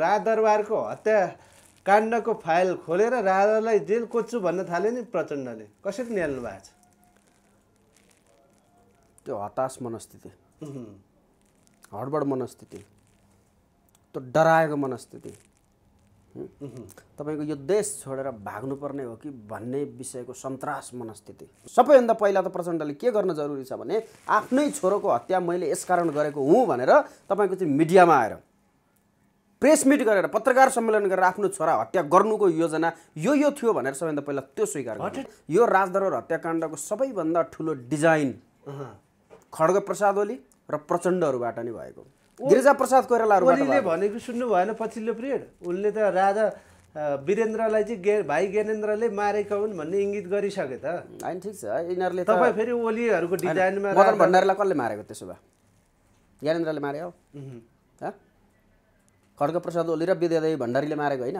राजदरबारको हत्या काण्डको फाइल खोलेर राजालाई जेल कोच्छु भन्न थाल्यो नि प्रचण्डले कसरी निहाल्नु भएको छ त्यो हताश मनस्थिति हडबड मनस्थिति त्यो डराएको मनस्थिति तपाईँको यो देश छोडेर भाग्नुपर्ने हो कि भन्ने विषयको सन्तास मनस्थिति सबैभन्दा पहिला त प्रचण्डले के गर्न जरुरी छ भने आफ्नै छोरोको हत्या मैले यसकारण गरेको हुँ भनेर तपाईँको चाहिँ मिडियामा आएर प्रेस मिट गरेर पत्रकार सम्मेलन गरेर आफ्नो छोरा हत्या गर्नुको योजना यो यो थियो भनेर सबैभन्दा पहिला त्यो स्वीकार यो राजदरबार हत्याकाण्डको सबैभन्दा ठुलो डिजाइन खड्ग प्रसाद ओली र प्रचण्डहरूबाट नै भएको गिरिजा प्रसाद कोइरालाहरूले भनेको सुन्नु भएन पछिल्लो पिरियड उनले त राजा वीरेन्द्रलाई चाहिँ गे भाइ ज्ञानेन्द्रले मारेका हुन् भन्ने इङ्गित गरिसके त होइन ठिक छ यिनीहरूले तपाईँ फेरि ओलीहरूको डिजाइनमा भण्डारीलाई कसले मारेको त्यसो भए ज्ञानेन्द्रले मारे हो खड्गप्रसाद ओली र विद्यादेवी भण्डारीले मारेको होइन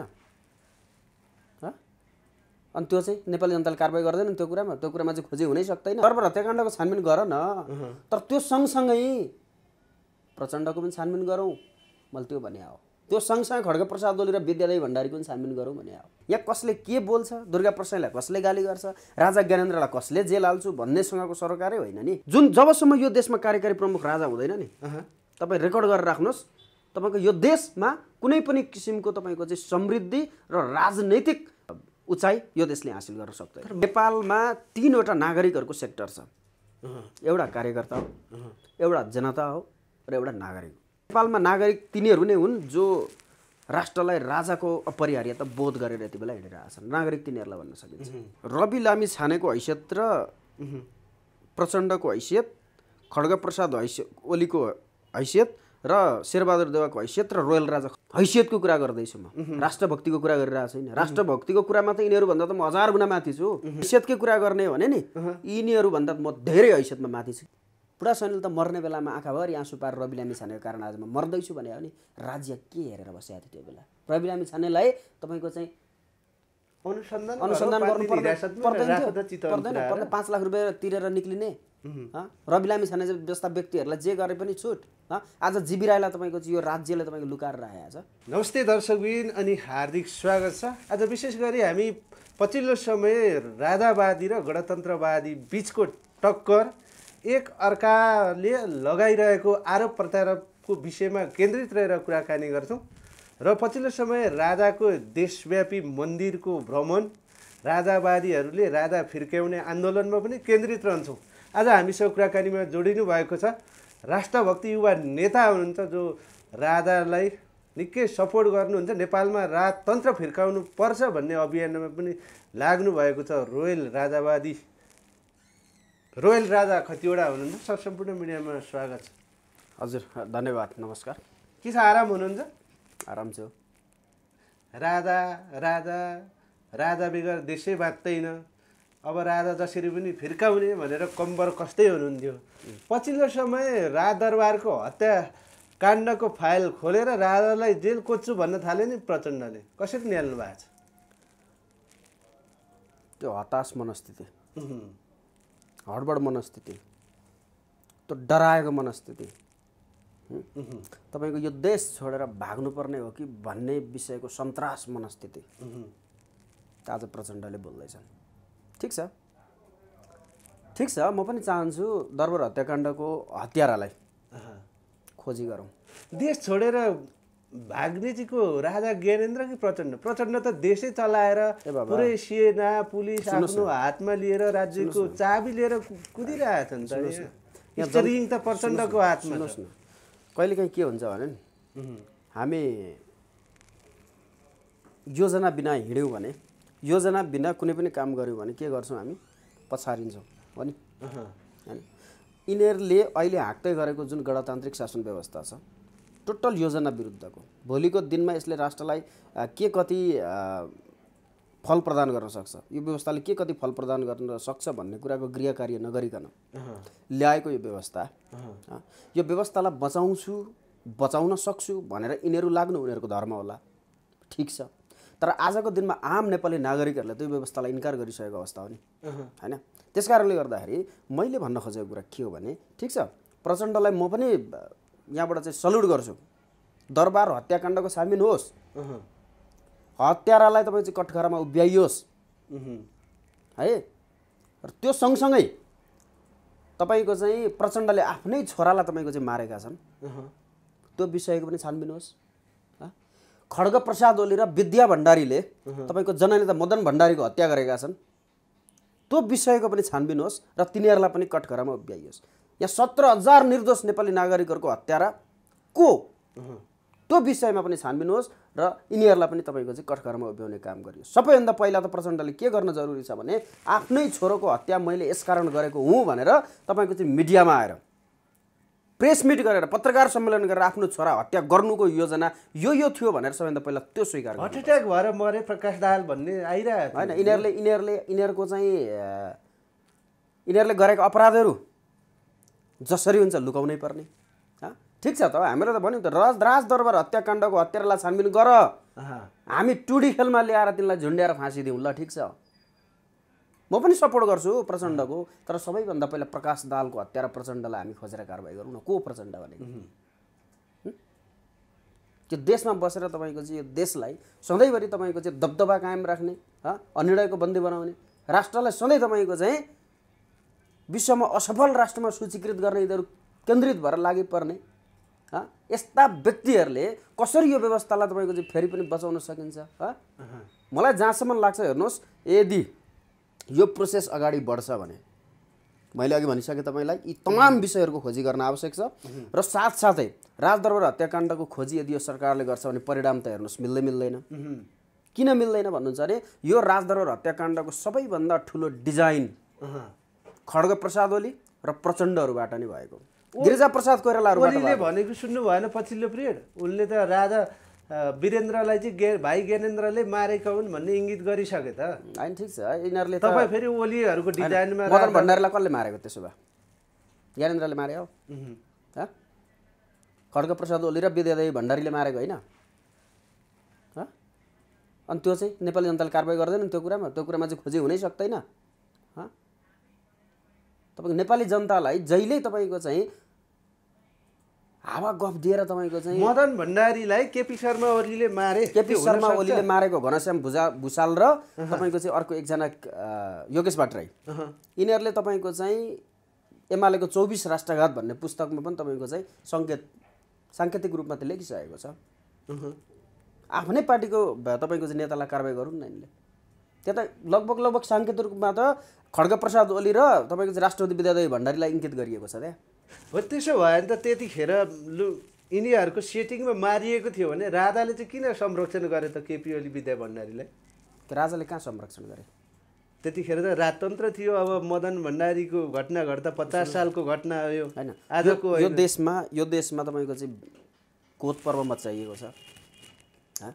अनि त्यो चाहिँ नेपाली जनताले कारवाही गर्दैन त्यो कुरामा त्यो कुरामा चाहिँ खोजी हुनै सक्दैन सर्व हत्याकाण्डको छानबिन गर न तर त्यो सँगसँगै प्रचण्डको पनि छानबिन गरौँ मैले त्यो भने हो त्यो सँगसँगै खड्ग प्रसाद ओली र विद्यादेवी भण्डारीको पनि छानबिन गरौँ भने हो यहाँ कसले के बोल्छ दुर्गा प्रसादलाई कसले गाली गर्छ राजा ज्ञानेन्द्रलाई कसले जेल हाल्छु भन्नेसँगको सरकारै होइन नि जुन जबसम्म यो देशमा कार्यकारी प्रमुख राजा हुँदैन नि तपाईँ रेकर्ड गरेर राख्नुहोस् तपाईँको यो देशमा कुनै पनि किसिमको तपाईँको चाहिँ समृद्धि र राजनैतिक उचाइ यो देशले हासिल गर्न सक्दैन नेपालमा तिनवटा नागरिकहरूको सेक्टर छ एउटा कार्यकर्ता हो एउटा जनता हो र एउटा नागरिक नेपालमा नागरिक तिनीहरू नै हुन् जो राष्ट्रलाई राजाको अपरिहार्यता बोध गरेर यति बेला छन् नागरिक तिनीहरूलाई भन्न सकिन्छ रवि लामी छानेको हैसियत र प्रचण्डको हैसियत खड्ग प्रसाद हैसियत ओलीको हैसियत र शेरबहादुर देवाको हैसियत र रोयल राजा हैसियतको कुरा गर्दैछु म राष्ट्रभक्तिको कुरा गरिरहेको छैन राष्ट्रभक्तिको कुरामा त यिनीहरूभन्दा त म हजार गुणा माथि छु हैसियतकै कुरा गर्ने भने नि यिनीहरूभन्दा त म धेरै हैसियतमा माथि छु पुरा सैनिक त मर्ने बेलामा आँखाभरि आँसु पार रवि छानेको कारण आज म मर्दैछु भने हो नि राज्य के हेरेर बसेको थियो त्यो बेला रवि लामी छानेलाई तपाईँको चाहिँ अनुसन्धान अनुसन्धान गर्नु पर्दैन पर्दैन पाँच लाख रुपियाँ तिरेर निक्लिने रवि लामी छाने जस्ता व्यक्तिहरूलाई जे गरे पनि छुट आज राईलाई तपाईँको यो राज्यले तपाईँको लुकाएर राखेको छ नमस्ते दर्शकबिन अनि हार्दिक स्वागत छ आज विशेष गरी हामी पछिल्लो समय राजावादी र गणतन्त्रवादी बिचको टक्कर एक अर्काले लगाइरहेको आरोप प्रत्यारोपको विषयमा केन्द्रित रहेर कुराकानी गर्छौँ र पछिल्लो समय राजाको देशव्यापी मन्दिरको भ्रमण राजावादीहरूले राजा फिर्क्याउने आन्दोलनमा पनि केन्द्रित रहन्छौँ आज हामीसँग कुराकानीमा जोडिनु भएको छ राष्ट्रभक्ति युवा नेता हुनुहुन्छ जो राजालाई निकै सपोर्ट गर्नुहुन्छ नेपालमा राजतन्त्र फिर्काउनु पर्छ भन्ने अभियानमा पनि लाग्नु भएको छ रोयल राजावादी रोयल राजा खतिवडा हुनुहुन्छ सर सम्पूर्ण मिडियामा स्वागत छ हजुर धन्यवाद नमस्कार के छ आराम हुनुहुन्छ आराम छ राजा राजा राजा बेगर देशै बाँच्दैन अब राजा जसरी पनि फिर्काउने भनेर कम्बर कस्तै हुनुहुन्थ्यो पछिल्लो समय राजदरबारको हत्या काण्डको फाइल खोलेर राजालाई जेल कोच्छु भन्न थाले नि प्रचण्डले कसरी निहाल्नु भएको छ त्यो हताश मनस्थिति हडबड मनस्थिति त्यो डराएको मनस्थिति तपाईँको यो देश छोडेर भाग्नुपर्ने हो कि भन्ने विषयको सन्तास मनस्थिति आज प्रचण्डले बोल्दैछन् ठिक छ ठिक छ म पनि चाहन्छु दरबार हत्याकाण्डको हतियारालाई खोजी गरौँ देश छोडेर भाग्नेजीको राजा ज्ञानेन्द्र कि प्रचण्ड प्रचण्ड त देशै चलाएर पुरै सेना पुलिस आफ्नो हातमा लिएर राज्यको चाबी लिएर कुदिरहेछन् रिङ त प्रचण्डको हातमा न कहिलेकाहीँ के हुन्छ भने नि हामी योजना बिना हिँड्यौँ भने योजना बिना कुनै पनि काम गऱ्यौँ भने के गर्छौँ हामी पछारिन्छौँ हो नि होइन यिनीहरूले अहिले हाँक्दै गरेको जुन गणतान्त्रिक शासन व्यवस्था छ टोटल योजना विरुद्धको भोलिको दिनमा यसले राष्ट्रलाई के कति फल प्रदान गर्न सक्छ यो व्यवस्थाले के कति फल प्रदान गर्न सक्छ भन्ने कुराको गृह कार्य नगरिकन ल्याएको यो व्यवस्था यो व्यवस्थालाई बचाउँछु बचाउन सक्छु भनेर यिनीहरू लाग्नु उनीहरूको धर्म होला ठिक छ तर आजको दिनमा आम नेपाली नागरिकहरूले त्यो व्यवस्थालाई इन्कार गरिसकेको अवस्था हो नि होइन त्यस कारणले गर्दाखेरि मैले भन्न खोजेको कुरा के हो भने ठिक छ प्रचण्डलाई म पनि यहाँबाट चाहिँ सल्युट गर्छु दरबार हत्याकाण्डको सामिन होस् हत्यारालाई तपाईँ चाहिँ कटखरामा उभ्याइयोस् है र त्यो सँगसँगै तपाईँको चाहिँ प्रचण्डले आफ्नै छोरालाई तपाईँको चाहिँ मारेका छन् त्यो विषयको पनि छानबिन होस् खड्ग प्रसाद ओली र विद्या भण्डारीले तपाईँको जननेता मदन भण्डारीको हत्या गरेका छन् त्यो विषयको पनि छानबिन होस् र तिनीहरूलाई पनि कटघरामा उभ्याइयोस् यहाँ सत्र हजार निर्दोष नेपाली नागरिकहरूको हत्यारा को त्यो विषयमा पनि छानबिन होस् र यिनीहरूलाई पनि तपाईँको चाहिँ कठघरमा उभ्याउने काम गरियो सबैभन्दा पहिला त प्रचण्डले के गर्न जरुरी छ भने आफ्नै छोरोको हत्या मैले यसकारण गरेको हुँ भनेर तपाईँको चाहिँ मिडियामा आएर प्रेस मिट गरेर पत्रकार सम्मेलन गरेर आफ्नो छोरा हत्या गर्नुको योजना यो यो थियो भनेर सबैभन्दा पहिला त्यो स्वीकार हार्ट एट्याक भएर मरे प्रकाश दाहाल भन्ने आइरहेको होइन यिनीहरूले यिनीहरूले यिनीहरूको चाहिँ यिनीहरूले गरेको अपराधहरू जसरी हुन्छ लुकाउनै पर्ने ठिक छ त हामीले त भन्यौँ त रज राज दरबार हत्याकाण्डको हत्यारालाई छानबिन गर हामी टुडी खेलमा ल्याएर तिनलाई झुन्ड्याएर फाँसी दिउँ ल ठिक छ म पनि सपोर्ट गर्छु प्रचण्डको तर सबैभन्दा पहिला प्रकाश दालको हत्या र प्रचण्डलाई हामी खोजेर कारवाही गरौँ न को प्रचण्ड भनेको त्यो देशमा बसेर तपाईँको चाहिँ यो देशलाई सधैँभरि तपाईँको चाहिँ दबदबा कायम राख्ने अनिर्णयको बन्दी बनाउने राष्ट्रलाई सधैँ तपाईँको चाहिँ विश्वमा असफल राष्ट्रमा सूचीकृत गर्ने यिनीहरू केन्द्रित भएर लागि पर्ने यस्ता व्यक्तिहरूले कसरी यो व्यवस्थालाई तपाईँको चाहिँ फेरि पनि बचाउन सकिन्छ मलाई जहाँसम्म लाग्छ हेर्नुहोस् यदि यो प्रोसेस अगाडि बढ्छ भने मैले अघि भनिसकेँ तपाईँलाई यी तमाम विषयहरूको खोजी गर्न आवश्यक छ र साथसाथै राजदरबार हत्याकाण्डको खोजी यदि यो सरकारले गर्छ भने परिणाम त हेर्नुहोस् मिल्दै मिल्दैन किन मिल्दैन भन्नुहुन्छ भने यो राजदरबार हत्याकाण्डको सबैभन्दा ठुलो डिजाइन खड्ग प्रसाद ओली र प्रचण्डहरूबाट नै भएको गिरिजा प्रसाद कोइरालाहरू भनेको सुन्नु भएन पछिल्लो पिरियड उनले त राजा वीरेन्द्रलाई चाहिँ गे भाइ ज्ञानेन्द्रले मारेका हुन् भन्ने इङ्गित गरिसके त होइन ठिक छ यिनीहरूले तपाईँ फेरि ओलीहरूको डिजाइनमा मदन भण्डारीलाई कसले मारेको त्यसो भए ज्ञानेन्द्रले मारे हो खड्गप्रसाद ओली र विद्यादेवी भण्डारीले मारेको होइन अनि त्यो चाहिँ नेपाली जनताले कारवाही गर्दैन त्यो कुरामा त्यो कुरामा चाहिँ खोजी हुनै सक्दैन तपाईँको नेपाली जनतालाई जहिले तपाईँको चाहिँ हावा गफ दिएर तपाईँको चाहिँ मदन भण्डारीलाई केपी शर्मा ओलीले मारे केपी शर्मा ओलीले मारेको घनश्याम भुजा भुषाल र तपाईँको चाहिँ अर्को एकजना योगेश भट्टराई यिनीहरूले तपाईँको चाहिँ एमालेको चौबिस राष्ट्रघात भन्ने पुस्तकमा पनि तपाईँको चाहिँ सङ्केत साङ्केतिक रूपमा त लेखिसकेको छ आफ्नै पार्टीको तपाईँको चाहिँ नेतालाई कारवाही गरौँ न यिनले त्यता लगभग लगभग साङ्केतिक रूपमा त खड्ग प्रसाद ओली र तपाईँको चाहिँ राष्ट्रपति विद्यादेवी भण्डारीलाई इङ्कित गरिएको छ त्यहाँ हो त्यसो भयो भने त त्यतिखेर लु यिनीहरूको सेटिङमा मारिएको थियो भने राजाले चाहिँ किन संरक्षण गरे त केपी ओली विद्या भण्डारीलाई राजाले कहाँ संरक्षण गरे त्यतिखेर त राजतन्त्र थियो अब मदन भण्डारीको घटना घट्दा पचास सालको घटना यो होइन आजको यो देशमा यो देशमा तपाईँको चाहिँ कोत पर्व मचाइएको छ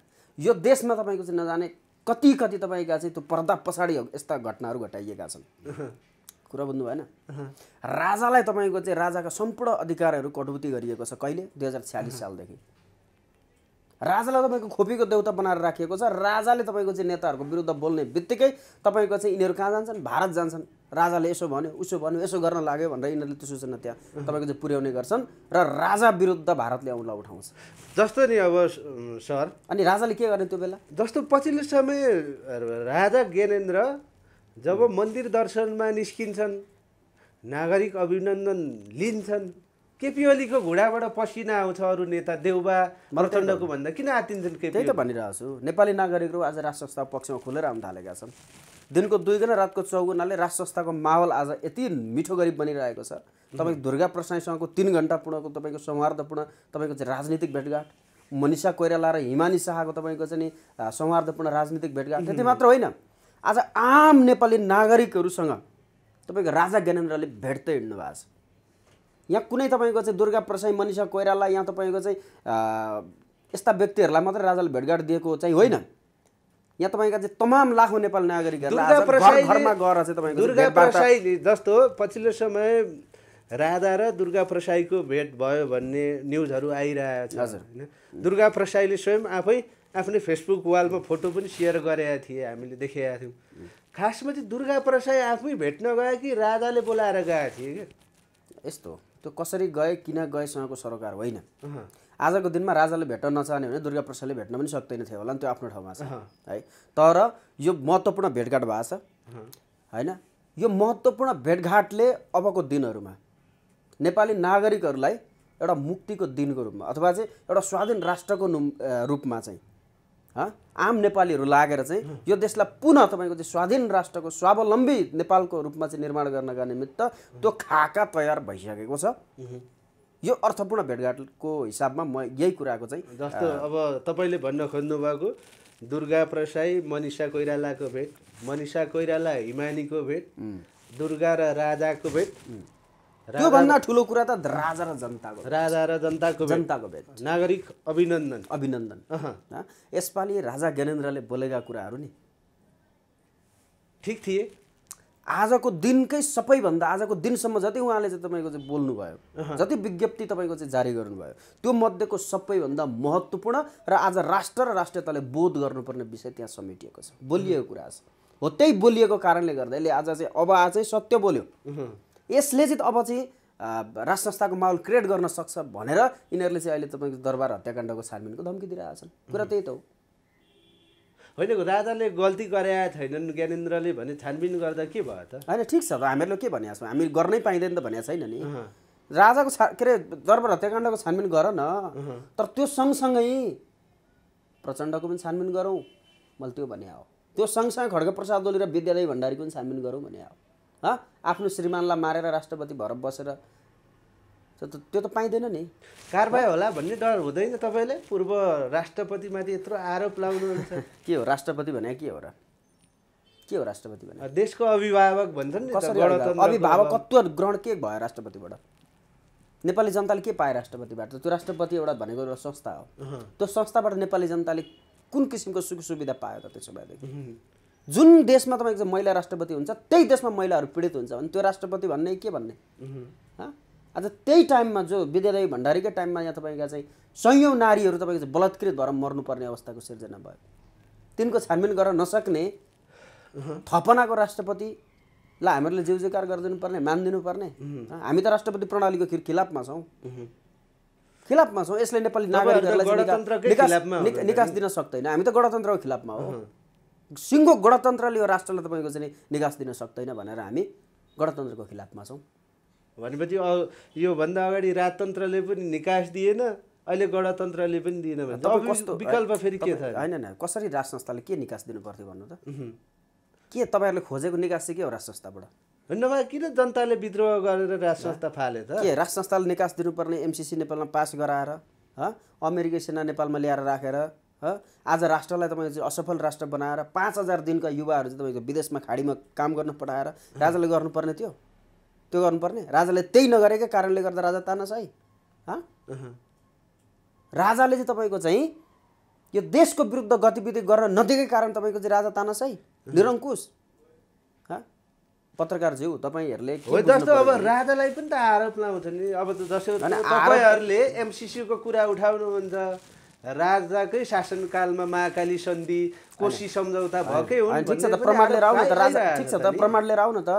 यो देशमा तपाईँको चाहिँ नजाने कति कति तपाईँका चाहिँ त्यो पर्दा पछाडि यस्ता घटनाहरू घटाइएका छन् कुरा बुझ्नु भएन राजालाई तपाईँको चाहिँ राजाका सम्पूर्ण अधिकारहरू कटौती गरिएको छ कहिले दुई हजार छ्यालिस सालदेखि राजालाई तपाईँको खोपीको देउता बनाएर राखिएको छ राजाले तपाईँको चाहिँ नेताहरूको विरुद्ध बोल्ने बित्तिकै तपाईँको चाहिँ यिनीहरू कहाँ जान्छन् भारत जान्छन् राजाले यसो भन्यो उसो भन्यो यसो गर्न लाग्यो भनेर यिनीहरूले त्यो सूचना त्यहाँ तपाईँको चाहिँ पुर्याउने गर्छन् र राजा विरुद्ध भारतले औँला उठाउँछ जस्तो नि अब सर अनि राजाले के गर्ने त्यो बेला जस्तो पछिल्लो समय राजा ज्ञानेन्द्र जब मन्दिर दर्शनमा निस्किन्छन् नागरिक अभिनन्दन लिन्छन् केपी ओलीको घुँडाबाट पसिना आउँछ अरू नेता देउबा प्रचण्डको भन्दा किन आतिन्छन् केपी त्यही त भनिरहेको छु नेपाली नागरिकहरू आज राष्ट्र संस्था पक्षमा खुलेर आउन थालेका छन् दिनको दुई गुणा रातको चौगुनाले राष्ट्र संस्थाको माहौल आज यति मिठो गरिब बनिरहेको छ तपाईँको दुर्गा प्रसाईसँगको तिन घन्टापूर्णको तपाईँको सौहार्दपूर्ण तपाईँको चाहिँ राजनीतिक भेटघाट मनिषा कोइराला र हिमानी शाहको तपाईँको चाहिँ नि सौहार्दपूर्ण राजनीतिक भेटघाट त्यति मात्र होइन आज आम नेपाली नागरिकहरूसँग तपाईँको राजा ज्ञानेन्द्रले भेट्दै हिँड्नु भएको छ यहाँ कुनै तपाईँको चाहिँ दुर्गा प्रसाई मनिषा कोइराला यहाँ तपाईँको चाहिँ यस्ता व्यक्तिहरूलाई मात्रै राजाले भेटघाट दिएको चाहिँ होइन यहाँ तपाईँका चाहिँ तमाम लाखौँ नेपाल नागरिकहरूलाई घरमा गएर चाहिँ दुर्गा प्रसाई जस्तो पछिल्लो समय राजा र दुर्गा प्रसाईको भेट भयो भन्ने न्युजहरू छ होइन दुर्गा प्रसाईले स्वयं आफै आफ्नै फेसबुक वालमा फोटो पनि सेयर गरेका थिए हामीले देखेका थियौँ खासमा चाहिँ दुर्गा प्रसाई आफै भेट्न गए कि राजाले बोलाएर गएका थिए क्या यस्तो त्यो कसरी गए किन गएसँगको सरोकार होइन आजको दिनमा राजाले भेट्न नचाहने भने दुर्गा प्रसादले भेट्न पनि सक्दैन थियो होला नि त्यो आफ्नो ठाउँमा छ है तर यो महत्त्वपूर्ण भेटघाट भएको छ होइन यो महत्त्वपूर्ण भेटघाटले अबको दिनहरूमा नेपाली नागरिकहरूलाई एउटा मुक्तिको दिनको रूपमा अथवा चाहिँ एउटा स्वाधीन राष्ट्रको रूपमा चाहिँ आम नेपालीहरू लागेर चाहिँ यो देशलाई पुनः तपाईँको चाहिँ स्वाधीन राष्ट्रको स्वावलम्बी नेपालको रूपमा चाहिँ निर्माण गर्नका निमित्त त्यो खाका तयार भइसकेको छ यो अर्थपूर्ण भेटघाटको हिसाबमा म यही कुराको चाहिँ जस्तो अब तपाईँले भन्न खोज्नुभएको दुर्गा प्रसाई मनिषा कोइरालाको भेट मनिषा कोइराला हिमानीको भेट दुर्गा र राजाको भेट त्योभन्दा ठुलो कुरा त राजा र जनताको राजा र जनताको जनताको भेट नागरिक अभिनन्दन अभिनन्दन यसपालि राजा ज्ञानेन्द्रले बोलेका कुराहरू नि ठिक थिए आजको दिनकै सबैभन्दा आजको दिनसम्म जति उहाँले चाहिँ तपाईँको चाहिँ बोल्नुभयो जति विज्ञप्ति तपाईँको चाहिँ जारी गर्नुभयो त्यो मध्येको सबैभन्दा महत्त्वपूर्ण र आज राष्ट्र र राष्ट्रियताले बोध गर्नुपर्ने विषय त्यहाँ समेटिएको छ बोलिएको कुरा छ हो त्यही बोलिएको कारणले गर्दा यसले आज चाहिँ अब आज सत्य बोल्यो यसले चाहिँ अब चाहिँ राज संस्थाको माहौल क्रिएट गर्न सक्छ भनेर यिनीहरूले चाहिँ अहिले तपाईँको दरबार हत्याकाण्डको छानबिनको धम्की दिइरहेछन् कुरा त्यही त हो होइन राजाले गल्ती गराए छैनन् ज्ञानेन्द्रले भने छानबिन गर्दा के भयो त होइन ठिक छ त हामीहरूले के भनेको छौँ हामी गर्नै पाइँदैन त भनेको छैन नि राजाको छा के अरे दरबार हत्याकाण्डको छानबिन गर न तर त्यो सँगसँगै प्रचण्डको पनि छानबिन गरौँ मैले त्यो भने हो त्यो सँगसँगै खड्ग प्रसाद ओली र विद्यालय भण्डारीको पनि छानबिन गरौँ भने हो आफ्नो श्रीमानलाई मारेर राष्ट्रपति भएर बसेर त्यो त पाइँदैन नि कारवाही होला भन्ने डर हुँदैन तपाईँले पूर्व राष्ट्रपतिमाथि यत्रो आरोप लाउनु के हो राष्ट्रपति भने के हो र के हो राष्ट्रपति भने देशको अभिभावक भन्छन् अभिभावकत्व ग्रहण के भयो राष्ट्रपतिबाट नेपाली जनताले के पाए राष्ट्रपतिबाट त्यो राष्ट्रपति एउटा भनेको एउटा संस्था हो त्यो संस्थाबाट नेपाली जनताले कुन किसिमको सुख सुविधा पायो त त्यसो भएदेखि जुन देशमा तपाईँको महिला राष्ट्रपति हुन्छ त्यही देशमा महिलाहरू पीडित हुन्छ भने त्यो राष्ट्रपति भन्ने के भन्ने आज त्यही टाइममा जो विद्यालय भण्डारीकै टाइममा यहाँ तपाईँका चाहिँ सयौँ नारीहरू तपाईँको चाहिँ बलात्कृत भएर मर्नुपर्ने अवस्थाको सिर्जना भयो तिनको छानबिन गर्न नसक्ने थपनाको राष्ट्रपतिलाई हामीहरूले जीवजीकार गरिदिनुपर्ने मानिदिनुपर्ने हामी त राष्ट्रपति प्रणालीको खिलाफमा छौँ खिलाफमा छौँ यसले नेपाली नागरिकहरूलाई निकास दिन सक्दैन हामी त गणतन्त्रको खिलाफमा हो सिङ्गो गणतन्त्रले यो राष्ट्रलाई तपाईँको चाहिँ निकास दिन सक्दैन भनेर हामी गणतन्त्रको खिलाफमा छौँ भनेपछि योभन्दा अगाडि राजतन्त्रले पनि निकास दिएन अहिले गणतन्त्रले पनि दिएन भने विकल्प फेरि के छ होइन होइन कसरी राज संस्थाले के निकास दिनु पर्थ्यो भन्नु त के तपाईँहरूले खोजेको निकास चाहिँ के हो राज संस्थाबाट नभए किन जनताले विद्रोह गरेर राज संस्था फाले त के राज संस्थाले निकास दिनुपर्ने एमसिसी नेपालमा पास गराएर अमेरिकी सेना नेपालमा ल्याएर राखेर आज राष्ट्रलाई तपाईँको असफल राष्ट्र बनाएर पाँच हजार दिनका युवाहरू चाहिँ तपाईँको विदेशमा खाडीमा काम गर्न पठाएर राजाले गर्नुपर्ने थियो त्यो गर्नुपर्ने राजाले त्यही नगरेकै कारणले गर्दा राजा तानासाई राजाले चाहिँ तपाईँको चाहिँ यो देशको विरुद्ध गतिविधि गर्न नदिएकै कारण तपाईँको चाहिँ राजा तानासाई निरङ्कुश पत्रकार ज्यू तपाईँहरूले जस्तो अब राजालाई पनि त आरोप लाउँछ नि अब जस्तो तपाईँहरूले एमसिसीको कुरा उठाउनुहुन्छ राजाकै शासनकालमा महाकाली सन्धि कोशी सम्झौता भएकै हुन् ठिक छ त प्रमाण लिएर आऊ न त राजा ठिक छ त प्रमाण लिएर आऊ न त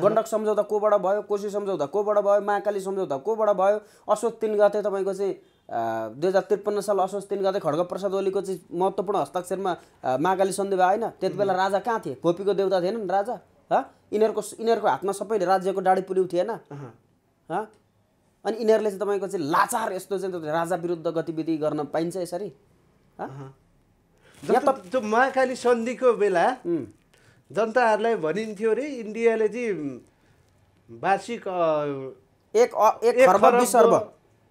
गण्डक सम्झौता कोबाट भयो कोशी सम्झौता कोबाट भयो महाकाली सम्झौता कोबाट भयो अश्वत तिन गते तपाईँको चाहिँ दुई हजार त्रिपन्न साल असोज तिन गते खड्ग प्रसाद ओलीको चाहिँ महत्त्वपूर्ण हस्ताक्षरमा महाकाली सन्धि भयो होइन त्यति बेला राजा कहाँ थिए खोपीको देउता थिएन नि राजा ह यिनीहरूको यिनीहरूको हातमा सबैले राज्यको डाडी पुर्याउ थिएन अनि यिनीहरूले चाहिँ तपाईँको चाहिँ लाचार यस्तो चाहिँ राजा विरुद्ध गतिविधि गर्न पाइन्छ यसरी त्यो महाकाली सन्धिको बेला जनताहरूलाई भनिन्थ्यो अरे इन्डियाले चाहिँ वार्षिक एक बिस अर्ब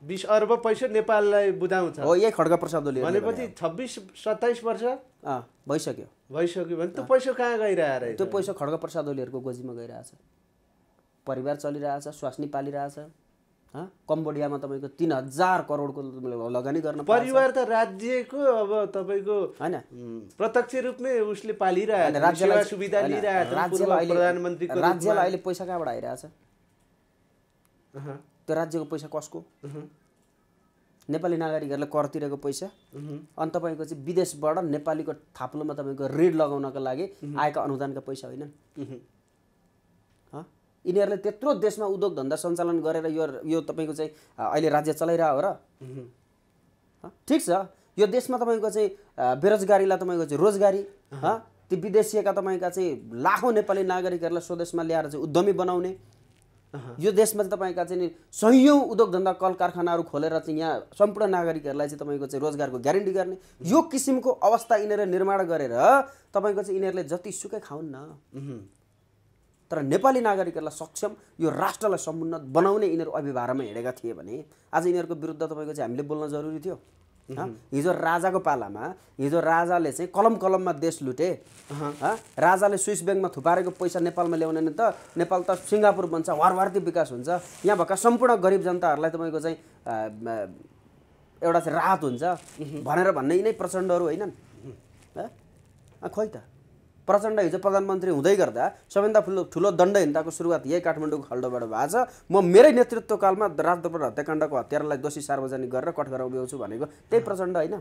बिस अर्ब पैसा नेपाललाई बुझाउँछ हो यही खड्का प्रसाद ओली भनेपछि छब्बिस सत्ताइस वर्ष भइसक्यो भइसक्यो भने त्यो पैसा कहाँ गइरहेको त्यो पैसा खड्का प्रसाद ओलीहरूको गोजीमा गइरहेछ परिवार चलिरहेछ स्वास्नी पालिरहेछ कम्बोडियामा तपाईँको तिन हजार करोडको लगानी गर्न परिवार त राज्यको अब तपाईँको होइन प्रत्यक्ष रूपमै उसले पालिरहेको सुविधा लिइरहेको प्रधानमन्त्री राज्यलाई अहिले पैसा कहाँबाट आइरहेछ त्यो राज्यको पैसा कसको नेपाली नागरिकहरूले कर तिरेको पैसा अनि तपाईँको चाहिँ विदेशबाट नेपालीको थाप्लोमा तपाईँको ऋण लगाउनको लागि आएका अनुदानका पैसा होइनन् यिनीहरूले त्यत्रो देशमा उद्योग धन्दा सञ्चालन गरेर यो यो तपाईँको चाहिँ अहिले राज्य चलाइरह हो र ठिक छ यो देशमा तपाईँको चाहिँ बेरोजगारीलाई तपाईँको चाहिँ रोजगारी ती विदेशीका तपाईँका चाहिँ लाखौँ नेपाली नागरिकहरूलाई स्वदेशमा ल्याएर चाहिँ उद्यमी बनाउने यो देशमा चाहिँ तपाईँका चाहिँ सयौँ उद्योग धन्दा कल कारखानाहरू खोलेर चाहिँ यहाँ सम्पूर्ण नागरिकहरूलाई चाहिँ तपाईँको चाहिँ रोजगारको ग्यारेन्टी गर्ने यो किसिमको अवस्था यिनीहरूले निर्माण गरेर तपाईँको चाहिँ यिनीहरूले जतिसुकै खाउन् न तर नेपाली नागरिकहरूलाई सक्षम यो राष्ट्रलाई समुन्नत बनाउने यिनीहरू अभिभावमा हिँडेका थिए भने आज यिनीहरूको विरुद्ध तपाईँको चाहिँ हामीले बोल्न जरुरी थियो हिजो राजाको पालामा हिजो राजाले चाहिँ कलम कलममा देश लुटे राजाले स्विस ब्याङ्कमा थुपारेको पैसा नेपालमा ल्याउने ल्याउनेन त नेपाल त सिङ्गापुर बन्छ वारवारती विकास हुन्छ यहाँ भएका सम्पूर्ण गरिब जनताहरूलाई तपाईँको चाहिँ एउटा चाहिँ राहत हुन्छ भनेर भन्ने यिनै प्रचण्डहरू होइनन् खोइ त प्रचण्ड हिजो प्रधानमन्त्री हुँदै गर्दा सबैभन्दा ठुलो ठुलो दण्डहीनताको सुरुवात यही काठमाडौँको खाल्डोबाट भएको छ म मेरै नेतृत्वकालमा राजदरबार हत्याकाण्डको हत्यारालाई दोषी सार्वजनिक गरेर कठघरा उभ्याउँछु भनेको त्यही प्रचण्ड होइन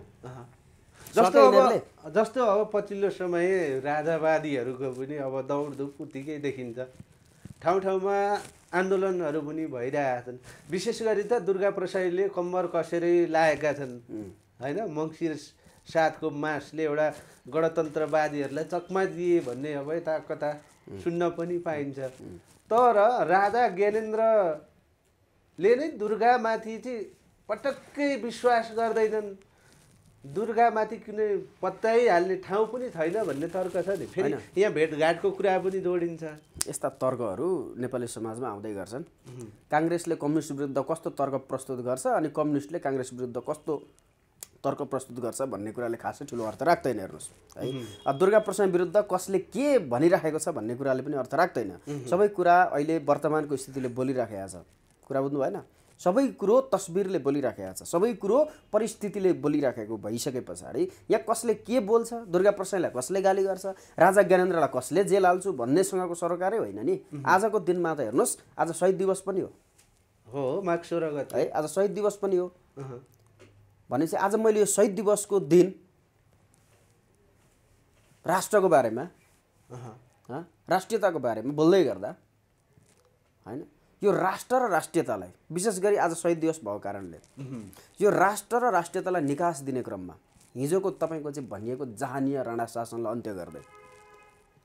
जस्तो अब जस्तो अब पछिल्लो समय राजावादीहरूको पनि अब दौडधुप उत्तिकै देखिन्छ ठाउँ ठाउँमा आन्दोलनहरू पनि भइरहेका छन् विशेष गरी त दुर्गा प्रसाईले कम्बर कसेरै लागेका छन् होइन मङ्सिर साथको मासले एउटा गणतन्त्रवादीहरूलाई चकमा दिए भन्ने अब यता कता सुन्न पनि पाइन्छ तर राजा ज्ञानेन्द्रले नै दुर्गामाथि चाहिँ पटक्कै विश्वास गर्दैनन् दुर्गामाथि कुनै पत्याइहाल्ने ठाउँ पनि छैन भन्ने तर्क छ नि फेरि यहाँ भेटघाटको कुरा पनि जोडिन्छ यस्ता तर्कहरू नेपाली समाजमा आउँदै गर्छन् काङ्ग्रेसले कम्युनिस्ट विरुद्ध कस्तो तर्क प्रस्तुत गर्छ अनि कम्युनिस्टले काङ्ग्रेस विरुद्ध कस्तो तर्क प्रस्तुत गर्छ भन्ने कुराले खासै ठुलो अर्थ राख्दैन हेर्नुहोस् है अब दुर्गा प्रसाद विरुद्ध कसले के भनिराखेको छ भन्ने कुराले पनि अर्थ राख्दैन सबै कुरा अहिले वर्तमानको स्थितिले बोलिराखेको छ कुरा बुझ्नु भएन सबै कुरो तस्बिरले बोलिराखेको छ सबै कुरो परिस्थितिले बोलिराखेको भइसके पछाडि यहाँ कसले के बोल्छ दुर्गा प्रसाईलाई कसले गाली गर्छ राजा ज्ञानेन्द्रलाई कसले जेल हाल्छु भन्नेसँगको सरकारै होइन नि आजको दिनमा त हेर्नुहोस् आज शहीद दिवस पनि हो हो माघ सोह्र गते है आज शहीद दिवस पनि हो भनेपछि आज मैले यो शहीद दिवसको दिन राष्ट्रको बारेमा राष्ट्रियताको बारेमा बोल्दै गर्दा होइन यो राष्ट्र र राष्ट्रियतालाई विशेष गरी आज शहीद दिवस भएको कारणले यो राष्ट्र र राष्ट्रियतालाई निकास दिने क्रममा हिजोको तपाईँको चाहिँ भनिएको जहानीय राणा शासनलाई अन्त्य गर्दै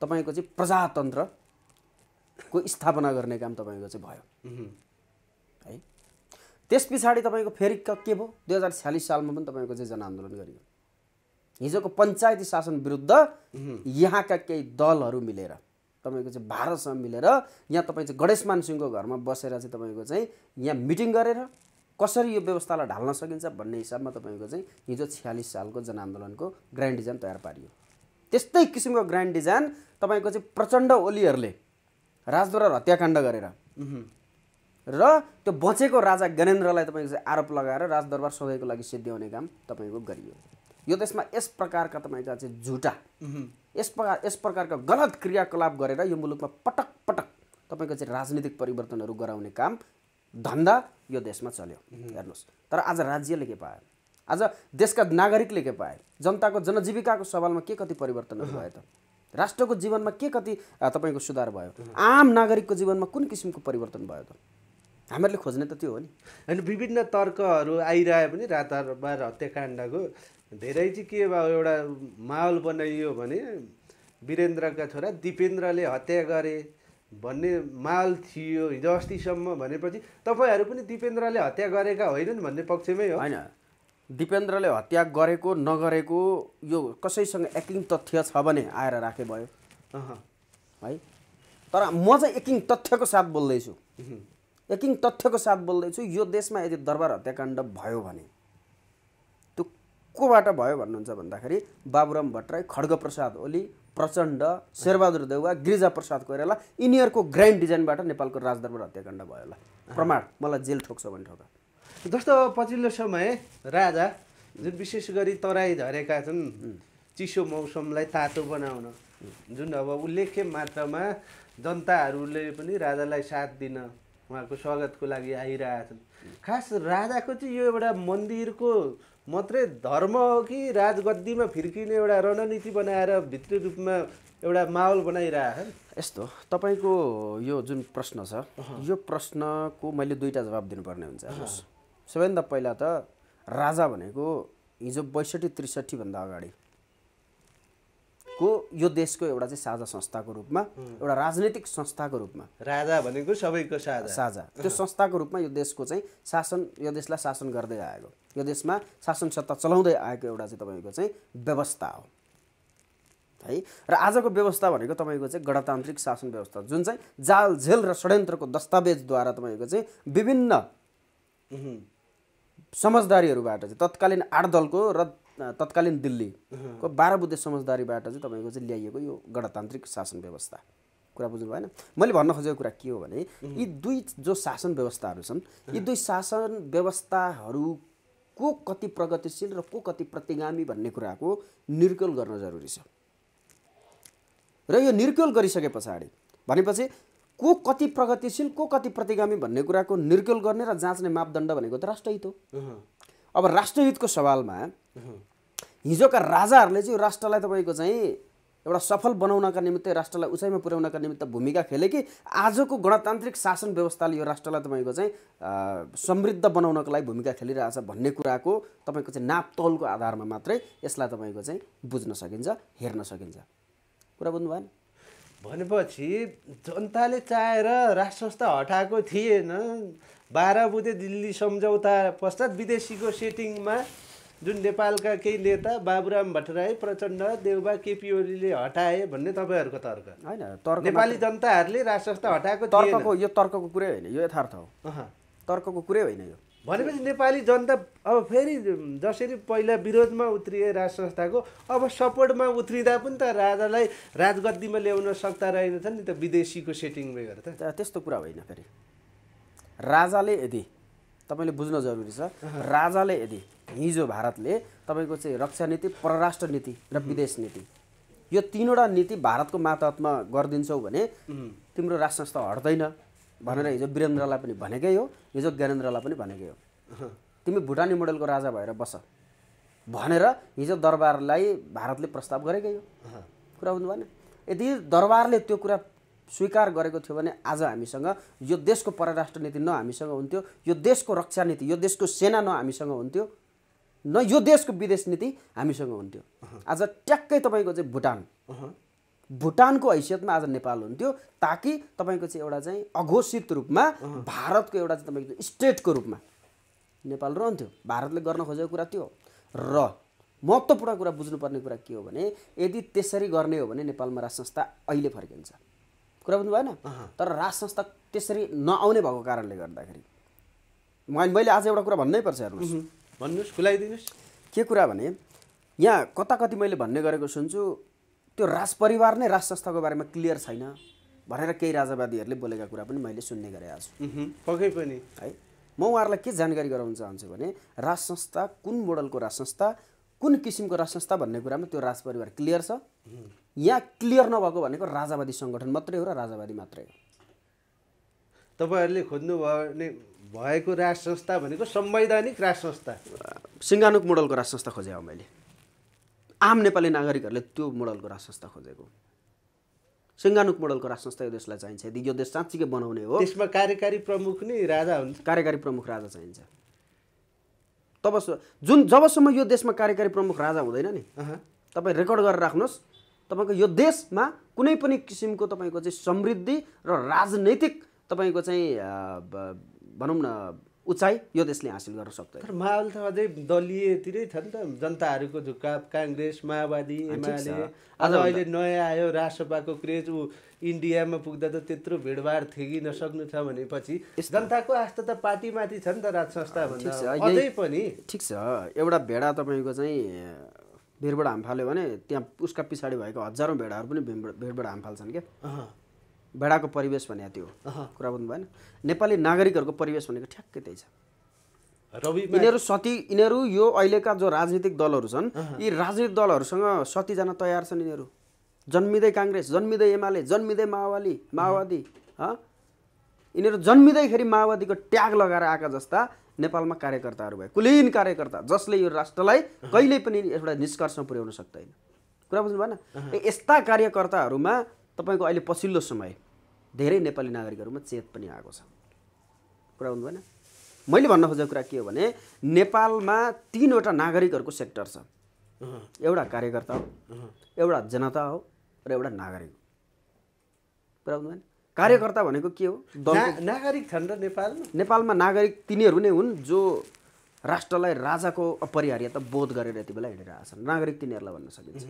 तपाईँको चाहिँ प्रजातन्त्रको स्थापना गर्ने काम तपाईँको चाहिँ भयो है त्यस पछाडि तपाईँको फेरि के भयो दुई हजार छ्यालिस सालमा पनि तपाईँको चाहिँ जनआन्दोलन गरियो हिजोको पञ्चायती शासन विरुद्ध यहाँका केही दलहरू मिलेर तपाईँको चाहिँ भारतसँग मिलेर यहाँ तपाईँ चाहिँ गणेशमान सिंहको घरमा बसेर चाहिँ तपाईँको चाहिँ यहाँ मिटिङ गरेर कसरी यो व्यवस्थालाई ढाल्न सकिन्छ भन्ने हिसाबमा तपाईँको चाहिँ हिजो छ्यालिस सालको जनआन्दोलनको ग्रान्ड डिजाइन तयार पारियो त्यस्तै किसिमको ग्रान्ड डिजाइन तपाईँको चाहिँ प्रचण्ड ओलीहरूले राजद्वारा हत्याकाण्ड गरेर र त्यो बचेको राजा ज्ञानेन्द्रलाई तपाईँको चाहिँ आरोप लगाएर राजदरबार सधैँको लागि सिद्ध्याउने काम तपाईँको गरियो यो देशमा यस प्रकारका तपाईँका चाहिँ झुटा यस प्रकार यस प्रकारका गलत क्रियाकलाप गरेर यो मुलुकमा पटक पटक तपाईँको चाहिँ राजनीतिक परिवर्तनहरू गराउने काम धन्दा यो देशमा चल्यो हेर्नुहोस् तर आज राज्यले के पायो आज देशका नागरिकले के पाए जनताको जनजीविकाको सवालमा के कति परिवर्तन भयो त राष्ट्रको जीवनमा के कति तपाईँको सुधार भयो आम नागरिकको जीवनमा कुन किसिमको परिवर्तन भयो त हामीहरूले खोज्ने त त्यो हो नि होइन विभिन्न तर्कहरू आइरहे पनि रातारबार हत्याकाण्डको धेरै चाहिँ के भयो एउटा माहौल बनाइयो भने वीरेन्द्रका छोरा दिपेन्द्रले हत्या गरे भन्ने माल थियो हिजो अस्तिसम्म भनेपछि तपाईँहरू पनि दिपेन्द्रले हत्या गरेका होइनन् भन्ने पक्षमै हो होइन दिपेन्द्रले हत्या गरेको नगरेको यो कसैसँग एकिङ तथ्य छ भने आएर राखे भयो है तर म चाहिँ एकिङ तथ्यको साथ बोल्दैछु एकिङ तथ्यको साथ बोल्दैछु यो देशमा यदि दरबार हत्याकाण्ड भयो भने त्यो कोबाट भयो भन्नुहुन्छ भन्दाखेरि बाबुराम भट्टराई खड्गप्रसाद ओली प्रचण्ड शेरबहादुर देउवा गिरिजा प्रसाद कोइराला यिनीहरूको ग्रान्ड डिजाइनबाट नेपालको राजदरबार हत्याकाण्ड भयो होला प्रमाण मलाई जेल ठोक्छ भने ठोका जस्तो पछिल्लो समय राजा जुन विशेष गरी तराई झरेका छन् चिसो मौसमलाई तातो बनाउन जुन अब उल्लेख्य मात्रामा जनताहरूले पनि राजालाई साथ दिन उहाँहरूको स्वागतको लागि आइरहेछन् खास राजाको चाहिँ यो एउटा मन्दिरको मात्रै धर्म हो कि राजगद्दीमा फिर्किने एउटा रणनीति बनाएर भित्री रूपमा एउटा माहौल बनाइरहेछन् यस्तो तपाईँको यो जुन प्रश्न छ यो प्रश्नको मैले दुईवटा जवाब दिनुपर्ने हुन्छ सबैभन्दा पहिला त राजा भनेको हिजो बैसठी त्रिसठीभन्दा अगाडि देशको यो देशको एउटा चाहिँ साझा संस्थाको रूपमा एउटा राजनैतिक संस्थाको रूपमा राजा भनेको सबैको साझा साझा त्यो संस्थाको रूपमा यो देशको चाहिँ शासन यो देशलाई शासन गर्दै आएको यो देशमा शासन सत्ता चलाउँदै आएको एउटा चाहिँ तपाईँको चाहिँ व्यवस्था हो है र आजको व्यवस्था भनेको तपाईँको चाहिँ गणतान्त्रिक शासन व्यवस्था जुन चाहिँ जाल झेल र षड्यन्त्रको दस्तावेजद्वारा तपाईँको चाहिँ विभिन्न समझदारीहरूबाट चाहिँ तत्कालीन आठ दलको र तत्कालीन दिल्लीको बाह्र बुद्धे समझदारीबाट चाहिँ तपाईँको चाहिँ ल्याइएको यो गणतान्त्रिक शासन व्यवस्था कुरा बुझ्नु भएन मैले भन्न खोजेको कुरा के हो भने यी दुई जो शासन व्यवस्थाहरू छन् यी दुई शासन व्यवस्थाहरू को कति प्रगतिशील र को कति प्रतिगामी भन्ने कुराको निर्कल गर्न जरुरी छ र यो निर्कल गरिसके पछाडि भनेपछि को कति प्रगतिशील को कति प्रतिगामी भन्ने कुराको निर्कल गर्ने र जाँच्ने मापदण्ड भनेको त राष्ट्रहित हो अब राष्ट्रहितको सवालमा हिजोका राजाहरूले चाहिँ राष्ट्रलाई तपाईँको चाहिँ एउटा सफल बनाउनका निमित्त राष्ट्रलाई उचाइमा पुर्याउनका निमित्त भूमिका खेले कि आजको गणतान्त्रिक शासन व्यवस्थाले यो राष्ट्रलाई तपाईँको चाहिँ समृद्ध बनाउनको लागि भूमिका खेलिरहेछ भन्ने कुराको तपाईँको चाहिँ नाप तौलको आधारमा मात्रै यसलाई तपाईँको चाहिँ बुझ्न सकिन्छ हेर्न सकिन्छ कुरा बुझ्नु भएन भनेपछि जनताले चाहेर राष्ट्र संस्था हटाएको थिएन बाह्र बुधे दिल्ली सम्झौता पश्चात विदेशीको सेटिङमा जुन नेपालका केही नेता बाबुराम भट्टराई प्रचण्ड देउबा केपी ओलीले हटाए भन्ने तपाईँहरूको तर्क होइन तर्क नेपाली जनताहरूले राष्ट्रस्थ हटाएको तर्कको यो तर्कको कुरै होइन यो यथार्थ हो तर्कको कुरै होइन यो भनेपछि नेपाली जनता अब फेरि जसरी पहिला विरोधमा उत्रिए राज संस्थाको अब सपोर्टमा उत्रिँदा पनि त राजालाई राजगद्दीमा ल्याउन सक्दा रहेनछ नि त विदेशीको सेटिङमा गर्दा त त्यस्तो कुरा होइन फेरि राजाले यदि तपाईँले बुझ्न जरुरी छ राजाले यदि हिजो भारतले तपाईँको चाहिँ रक्षा नीति परराष्ट्र नीति र विदेश नीति यो तिनवटा नीति भारतको मातहतमा गरिदिन्छौ भने तिम्रो राष्ट्र संस्था हट्दैन भनेर हिजो वीरेन्द्रलाई पनि भनेकै हो हिजो ज्ञानेन्द्रलाई पनि भनेकै हो तिमी भुटानी मोडलको राजा भएर बस भनेर हिजो दरबारलाई भारतले प्रस्ताव गरेकै हो कुरा हुनु भएन यदि दरबारले त्यो कुरा स्वीकार गरेको थियो भने आज हामीसँग यो देशको परराष्ट्र नीति न हामीसँग हुन्थ्यो यो देशको रक्षा नीति यो देशको सेना न हामीसँग हुन्थ्यो न यो देशको विदेश नीति हामीसँग हुन्थ्यो आज ट्याक्कै तपाईँको चाहिँ भुटान भुटानको हैसियतमा आज नेपाल हुन्थ्यो ताकि तपाईँको चाहिँ एउटा चाहिँ अघोषित रूपमा भारतको एउटा चाहिँ तपाईँको स्टेटको रूपमा नेपाल रहन्थ्यो भारतले गर्न खोजेको कुरा त्यो र महत्त्वपूर्ण कुरा बुझ्नुपर्ने कुरा के हो भने यदि त्यसरी गर्ने हो भने नेपालमा राज संस्था अहिले फर्किन्छ कुरा बुझ्नु भएन तर राज संस्था त्यसरी नआउने भएको कारणले गर्दाखेरि मैले आज एउटा कुरा भन्नै पर्छ हेर्नुहोस् भन्नुहोस् खुलाइदिनुहोस् के कुरा भने यहाँ कता कति मैले भन्ने गरेको सुन्छु त्यो राजपरिवार नै राज संस्थाको बारेमा क्लियर छैन भनेर केही राजावादीहरूले बोलेका कुरा पनि मैले सुन्ने गरेको छु पक्कै पनि है म उहाँहरूलाई के जानकारी गराउन चाहन्छु भने राज संस्था कुन मोडलको राज संस्था कुन किसिमको राज संस्था भन्ने कुरामा त्यो राजपरिवार क्लियर छ यहाँ क्लियर नभएको भनेको राजावादी सङ्गठन मात्रै हो र राजावादी मात्रै हो तपाईँहरूले खोज्नुभयो भने भएको राष्ट्र संस्था भनेको संवैधानिक राष्ट्र संस्था सिङ्गानुक मोडलको राष्ट्र संस्था खोजेँ मैले आम नेपाली नागरिकहरूले त्यो मोडलको राष्ट्र संस्था खोजेको सिङ्गानुक मोडलको राष्ट्र संस्था यो देशलाई चाहिन्छ यदि यो देश साँच्चीकै बनाउने हो त्यसमा कार्यकारी प्रमुख नै राजा हुन्छ कार्यकारी प्रमुख राजा चाहिन्छ तब जुन जबसम्म यो देशमा कार्यकारी प्रमुख राजा हुँदैन नि तपाईँ रेकर्ड गरेर राख्नुहोस् तपाईँको यो देशमा कुनै पनि किसिमको तपाईँको चाहिँ समृद्धि र राजनैतिक तपाईँको चाहिँ भनौँ न उचाइ यो देशले हासिल गर्न सक्छ तर त अझै दलीयतिरै छ नि त जनताहरूको झुक्का काङ्ग्रेस माओवादी एमाले आज अहिले नयाँ आयो राष्ट्रपाको क्रेज ऊ इन्डियामा पुग्दा त त्यत्रो भिडभाड थिगि नसक्नु छ भनेपछि जनताको आस्था त पार्टीमाथि छ नि त राज संस्था अझै पनि ठिक छ एउटा भेडा तपाईँको चाहिँ भिडबाट हाम फाल्यो भने त्यहाँ उसका पछाडि भएको हजारौँ भेडाहरू पनि भिडबाट हाम फाल्छन् क्या भेडाको परिवेश भनेको त्यो कुरा बुझ्नु भएन नेपाली नागरिकहरूको परिवेश भनेको ठ्याक्कै त्यही छ यिनीहरू सती यिनीहरू यो अहिलेका जो राजनीतिक दलहरू छन् यी राजनीतिक दलहरूसँग सती जान तयार छन् यिनीहरू जन्मिँदै काङ्ग्रेस जन्मिँदै एमाले जन्मिँदै माओवादी माओवादी यिनीहरू जन्मिँदैखेरि माओवादीको ट्याग लगाएर आएका जस्ता नेपालमा कार्यकर्ताहरू भए कुलीन कार्यकर्ता जसले यो राष्ट्रलाई कहिल्यै पनि एउटा निष्कर्षमा पुर्याउन सक्दैन कुरा बुझ्नु भएन यस्ता कार्यकर्ताहरूमा तपाईँको अहिले पछिल्लो समय धेरै नेपाली नागरिकहरूमा चेत पनि आएको छ कुरा हुनु भएन मैले भन्न खोजेको कुरा के हो भने नेपालमा तिनवटा नागरिकहरूको सेक्टर छ एउटा कार्यकर्ता हो एउटा जनता हो र एउटा नागरिक हो कुरा हुनु भएन कार्यकर्ता भनेको के हो नागरिक छन् र नेपालमा नेपालमा नागरिक तिनीहरू नै हुन् जो राष्ट्रलाई राजाको अपरिहार्यता बोध गरेर यति बेला हिँडिरहेका छन् नागरिक तिनीहरूलाई भन्न सकिन्छ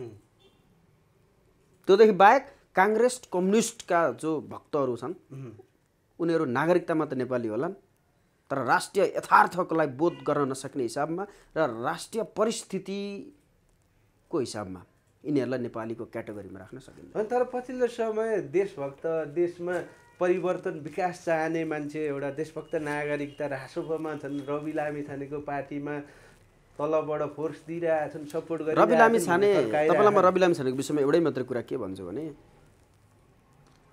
त्योदेखि बाहेक काङ्ग्रेस कम्युनिस्टका जो भक्तहरू छन् उनीहरू नागरिकतामा त नेपाली होलान् तर राष्ट्रिय यथार्थको लागि बोध गर्न नसक्ने हिसाबमा र राष्ट्रिय परिस्थितिको हिसाबमा यिनीहरूलाई नेपालीको क्याटेगोरीमा राख्न सकिन्छ तर पछिल्लो समय देशभक्त देशमा परिवर्तन विकास चाहने मान्छे एउटा देशभक्त नागरिकता रासोपामा छन् रवि लामी छानेको पार्टीमा तलबाट फोर्स दिइरहेछन् सपोर्ट गरेर रवि लामी छाने तपाईँलाई म रवि लामी छानेको विषयमा एउटै मात्र कुरा के भन्छु भने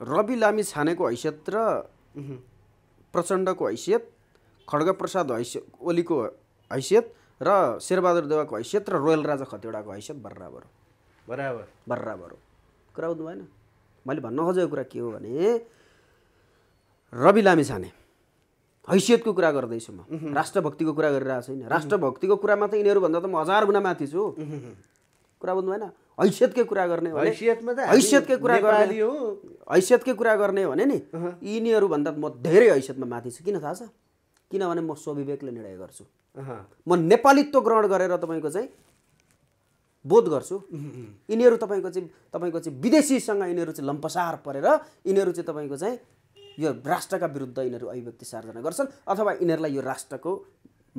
रवि लामी छानेको हैसियत र प्रचण्डको हैसियत खड्गप्रसाद हैसियत ओलीको हैसियत र शेरबहादुर देवाको हैसियत र रोयल राजा खतिवडाको हैसियत बराबर हो बराबर बराबर हो कुरा बुझ्नु भएन मैले भन्न खोजेको कुरा के हो भने रवि लामी छाने हैसियतको कुरा गर्दैछु म राष्ट्रभक्तिको कुरा गरिरहेको छैन राष्ट्रभक्तिको कुरामा त यिनीहरूभन्दा त म हजार गुणा माथि छु कुरा बुझ्नु भएन हैसियतकै कुरा गर्ने हो हैसियतकै कुरा गर्ने हो हैसियतकै कुरा गर्ने भने नि यिनीहरूभन्दा म धेरै हैसियतमा माथि छु किन थाहा छ किनभने म स्वविवेकले निर्णय गर्छु म नेपालीत्व ग्रहण गरेर तपाईँको चाहिँ बोध गर्छु यिनीहरू तपाईँको चाहिँ तपाईँको चाहिँ विदेशीसँग यिनीहरू चाहिँ लम्पसार परेर यिनीहरू चाहिँ तपाईँको चाहिँ यो राष्ट्रका विरुद्ध यिनीहरू अभिव्यक्ति सार्जना गर्छन् अथवा यिनीहरूलाई यो राष्ट्रको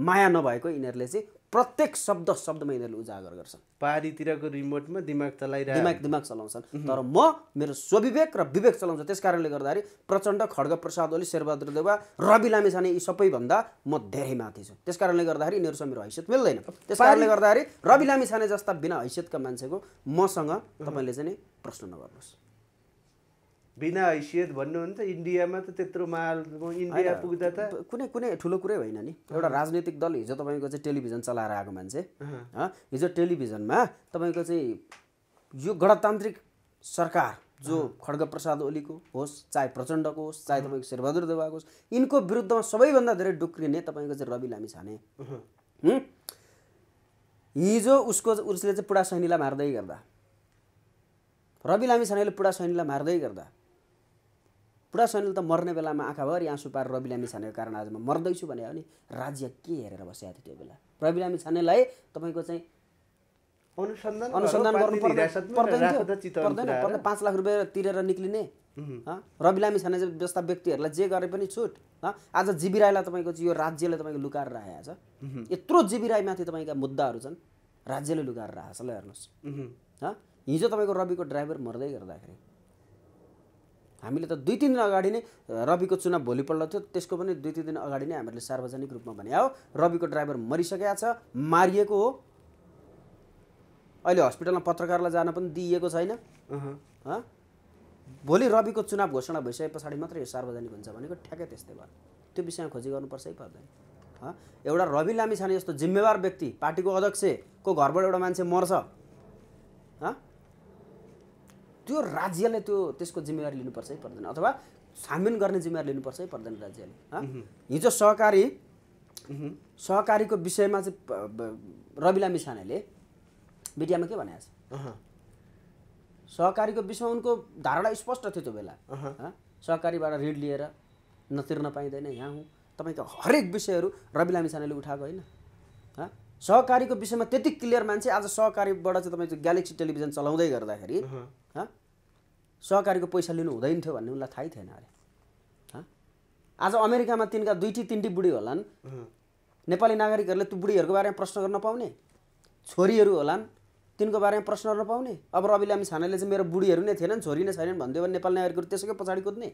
माया नभएको यिनीहरूले चाहिँ प्रत्येक शब्द शब्दमा यिनीहरूले उजागर गर्छन् पारीतिरको रिमोटमा दिमाग चलाइरहेको दिमाग दिमाग चलाउँछन् तर म मेरो स्वविवेक र विवेक चलाउँछ त्यस कारणले गर्दाखेरि प्रचण्ड खड्ग प्रसाद ओली शेरबहादुर देवा रवि छाने यी सबैभन्दा म धेरै माथि छु त्यस कारणले गर्दाखेरि यिनीहरूसँग मेरो हैसियत मिल्दैन त्यस कारणले गर्दाखेरि रवि छाने जस्ता बिना हैसियतका मान्छेको मसँग तपाईँले चाहिँ प्रश्न नगर्नुहोस् बिना हैसियत भन्नुहुन्छ इन्डियामा त त्यत्रो माल इन्डिया पुग्दा त कुनै कुनै ठुलो कुरै होइन नि एउटा राजनैतिक दल हिजो तपाईँको चाहिँ टेलिभिजन चलाएर आएको मान्छे हिजो टेलिभिजनमा तपाईँको चाहिँ यो गणतान्त्रिक सरकार जो खड्ग प्रसाद ओलीको होस् चाहे प्रचण्डको होस् चाहे तपाईँको शेरबहादुर देवाको होस् यिनको विरुद्धमा सबैभन्दा धेरै डुक्रिने तपाईँको चाहिँ रवि लामी छाने हिजो उसको उसले चाहिँ पुरा सैनीलाई मार्दै गर्दा रवि लामी छानेले पुरा सैनीलाई मार्दै गर्दा पुरा सैनिल त मर्ने बेलामा आँखाभरि आँसु पार रवि लामी छानेको कारण आज म मर्दैछु भने नि राज्य के हेरेर बसेको थियो त्यो बेला रवि लामी छानेलाई तपाईँको चाहिँ अनुसन्धान अनुसन्धान गर्नु पर्दैन पाँच लाख रुपियाँ तिरेर निक्लिने रवि लामी छाने जस्ता व्यक्तिहरूलाई जे गरे पनि छुट आज जिबी राईलाई तपाईँको यो राज्यले तपाईँको लुकाएर राखेको छ यत्रो जिबी राईमाथि तपाईँका मुद्दाहरू छन् राज्यले लुकाएर राखेको छ ल हेर्नुहोस् हिजो तपाईँको रविको ड्राइभर मर्दै गर्दाखेरि हामीले त दुई तिन दिन अगाडि नै रविको चुनाव भोलिपल्ट थियो त्यसको पनि दुई तिन दिन अगाडि नै हामीले सार्वजनिक रूपमा भने हो रविको ड्राइभर मरिसकेका छ मारिएको हो अहिले हस्पिटलमा पत्रकारलाई जान पनि दिइएको छैन भोलि रविको चुनाव घोषणा भइसके पछाडि मात्रै यो सार्वजनिक हुन्छ भनेको ठ्याक्कै त्यस्तै भयो त्यो विषयमा खोजी गर्नुपर्छ है पर्दैन एउटा रवि लामी छाने जस्तो जिम्मेवार व्यक्ति पार्टीको अध्यक्षको घरबाट एउटा मान्छे मर्छ त्यो राज्यले त्यो त्यसको जिम्मेवारी लिनुपर्छ है पर्दैन अथवा छानबिन गर्ने जिम्मेवारी लिनुपर्छ है पर्दैन राज्यले हिजो सहकारी सहकारीको विषयमा चाहिँ रवि लामिछानेले मिडियामा के भनेको छ सहकारीको विषयमा उनको धारणा स्पष्ट थियो त्यो बेला सहकारीबाट ऋण लिएर नतिर्न पाइँदैन यहाँ हुँ तपाईँको हरेक विषयहरू रवि लामिछानेले उठाएको होइन सहकारीको विषयमा त्यति क्लियर मान्छे आज सहकारीबाट चाहिँ तपाईँ ग्यालेक्सी टेलिभिजन चलाउँदै गर्दाखेरि सहकारीको पैसा लिनु हुँदैन थियो भन्ने उनलाई थाहै थिएन अरे आज अमेरिकामा तिनका दुईटी तिनटी बुढी होलान् नेपाली नागरिकहरूले त्यो बुढीहरूको बारेमा प्रश्न गर्न पाउने छोरीहरू होलान् तिनको बारेमा प्रश्न गर्न पाउने अब रवि लामी छानाले चाहिँ मेरो बुढीहरू नै थिएनन् छोरी नै छैनन् भनिदियो भने नेपाली नागरिकहरू त्यसैकै पछाडि कुद्ने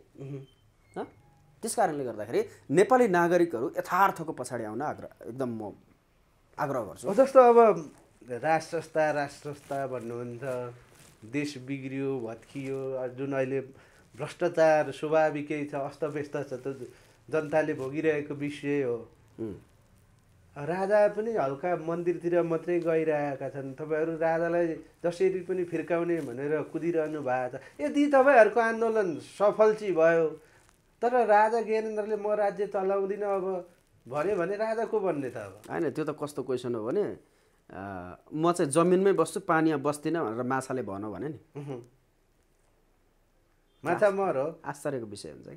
त्यस कारणले गर्दाखेरि नेपाली नागरिकहरू यथार्थको पछाडि आउन आग्रह एकदम म आग्रह गर्छु जस्तो अब राष्ट्रस्ता राष्ट्रस्ता भन्नुहुन्छ देश बिग्रियो भत्कियो जुन अहिले भ्रष्टाचार स्वाभाविकै छ अस्तव्यस्त छ त जनताले भोगिरहेको विषय हो राजा पनि हल्का मन्दिरतिर मात्रै गइरहेका छन् तपाईँहरू राजालाई जसरी पनि फिर्काउने भनेर कुदिरहनु भएको छ यदि तपाईँहरूको आन्दोलन सफल चाहिँ भयो तर राजा ज्ञानेन्द्रले म राज्य चलाउँदिनँ अब भन्यो भने राजा को भन्ने त अब होइन त्यो त कस्तो क्वेसन हो भने म चाहिँ जमिनमै बस्छु पानीमा बस्दिनँ भनेर माछाले भन भने नि माछा मर हो आश्चर्यको विषय हुन्छ कि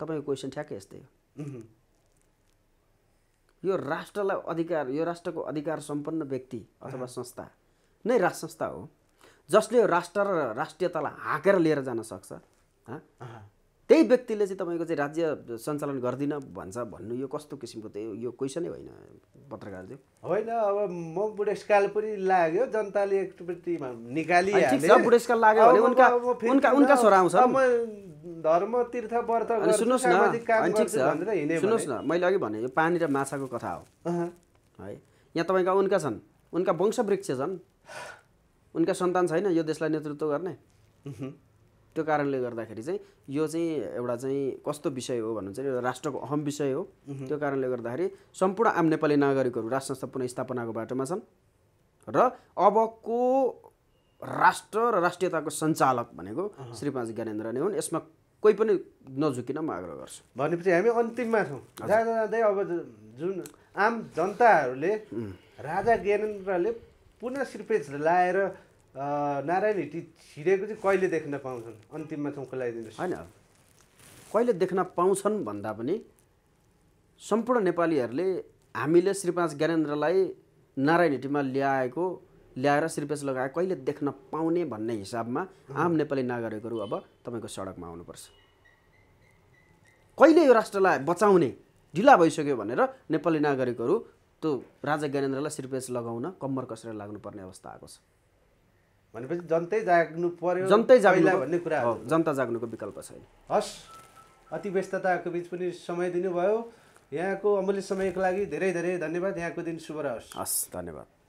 तपाईँको क्वेसन ठ्याक्कै यस्तै हो यो राष्ट्रलाई अधिकार यो राष्ट्रको अधिकार सम्पन्न व्यक्ति अथवा संस्था नै राष्ट्र संस्था हो जसले राष्ट्र र राष्ट्रियतालाई हाँकेर लिएर जान सक्छ त्यही व्यक्तिले चाहिँ तपाईँको चाहिँ राज्य सञ्चालन गर्दिन भन्छ भन्नु यो कस्तो किसिमको त्यो यो क्वेसनै होइन पत्रकार पत्रकारज्यू होइन अब म बुढेसकाल पनि लाग्यो जनताले एकचोटि निकालिहाल्यो बुढेसकाल लाग्यो भने उनका उनका उनका छोरा आउँछ धर्म तीर्थ व्रत सुन्नुहोस् न ठिक छ सुन्नुहोस् न मैले अघि भने यो पानी र माछाको कथा हो है यहाँ तपाईँका उनका छन् उनका वंश वृक्ष छन् उनका सन्तान छैन यो देशलाई नेतृत्व गर्ने त्यो कारणले गर्दाखेरि चाहिँ यो चाहिँ एउटा चाहिँ कस्तो विषय हो भन्नु एउटा राष्ट्रको अहम विषय हो त्यो कारणले गर्दाखेरि सम्पूर्ण आम नेपाली नागरिकहरू राष्ट्र संस्था पुनस्थापनाको बाटोमा छन् र अबको राष्ट्र र राष्ट्रियताको सञ्चालक भनेको श्रीपाज ज्ञानेन्द्र नै हुन् यसमा कोही पनि नझुकिन म आग्रह गर्छु भनेपछि हामी अन्तिममा छौँ जाँदा जाँदै अब जुन आम जनताहरूले राजा ज्ञानेन्द्रले पुनः सिर्पेज लाएर नारायण हिटी छिरेको चाहिँ कहिले देख्न पाउँछन् अन्तिममा चाहिँ लगाइदिनुहोस् होइन कहिले देख्न पाउँछन् भन्दा पनि सम्पूर्ण नेपालीहरूले हामीले श्रीपाँच ज्ञानेन्द्रलाई नारायण हिटीमा ल्याएको ल्याएर श्रीपेच लगाएको कहिले देख्न पाउने भन्ने हिसाबमा आम नेपाली नागरिकहरू अब तपाईँको सडकमा आउनुपर्छ कहिले यो राष्ट्रलाई बचाउने ढिला भइसक्यो भनेर नेपाली नागरिकहरू त्यो राजा ज्ञानेन्द्रलाई श्रीपेस लगाउन कम्मर कसेर लाग्नुपर्ने अवस्था आएको छ भनेपछि जनतै जाग्नु पर्यो जनतै जाग्नु भन्ने कुरा हो जनता जाग्नुको विकल्प छैन हस् अति व्यस्तताको बिच पनि समय दिनुभयो यहाँको अमूल्य समयको लागि धेरै धेरै धन्यवाद यहाँको दिन शुभ रहोस् हस् धन्यवाद